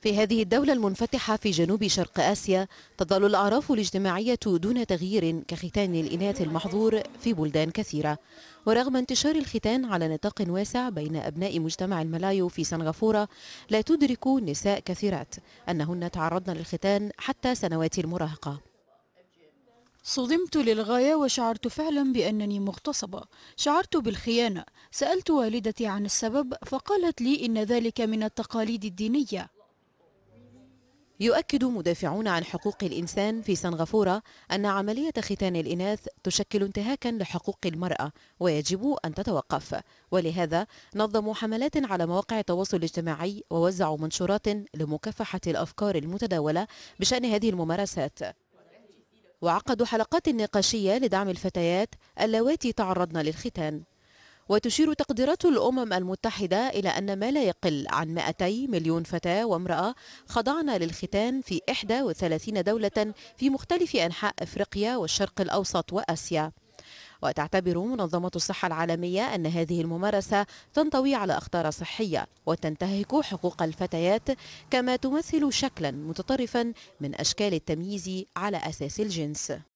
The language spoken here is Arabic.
في هذه الدولة المنفتحة في جنوب شرق آسيا تظل الأعراف الاجتماعية دون تغيير كختان الإناث المحظور في بلدان كثيرة ورغم انتشار الختان على نطاق واسع بين أبناء مجتمع الملايو في سنغافورة لا تدرك نساء كثيرات أنهن تعرضن للختان حتى سنوات المراهقة صدمت للغاية وشعرت فعلا بأنني مغتصبة شعرت بالخيانة سألت والدتي عن السبب فقالت لي إن ذلك من التقاليد الدينية يؤكد مدافعون عن حقوق الإنسان في سنغافورة أن عملية ختان الإناث تشكل انتهاكا لحقوق المرأة ويجب أن تتوقف ولهذا نظموا حملات على مواقع التواصل الاجتماعي ووزعوا منشورات لمكافحة الأفكار المتداولة بشأن هذه الممارسات وعقدوا حلقات نقاشية لدعم الفتيات اللواتي تعرضن للختان وتشير تقديرات الأمم المتحدة إلى أن ما لا يقل عن 200 مليون فتاة وامرأة خضعن للختان في 31 دولة في مختلف أنحاء أفريقيا والشرق الأوسط وآسيا وتعتبر منظمة الصحة العالمية أن هذه الممارسة تنطوي على أخطار صحية وتنتهك حقوق الفتيات كما تمثل شكلا متطرفا من أشكال التمييز على أساس الجنس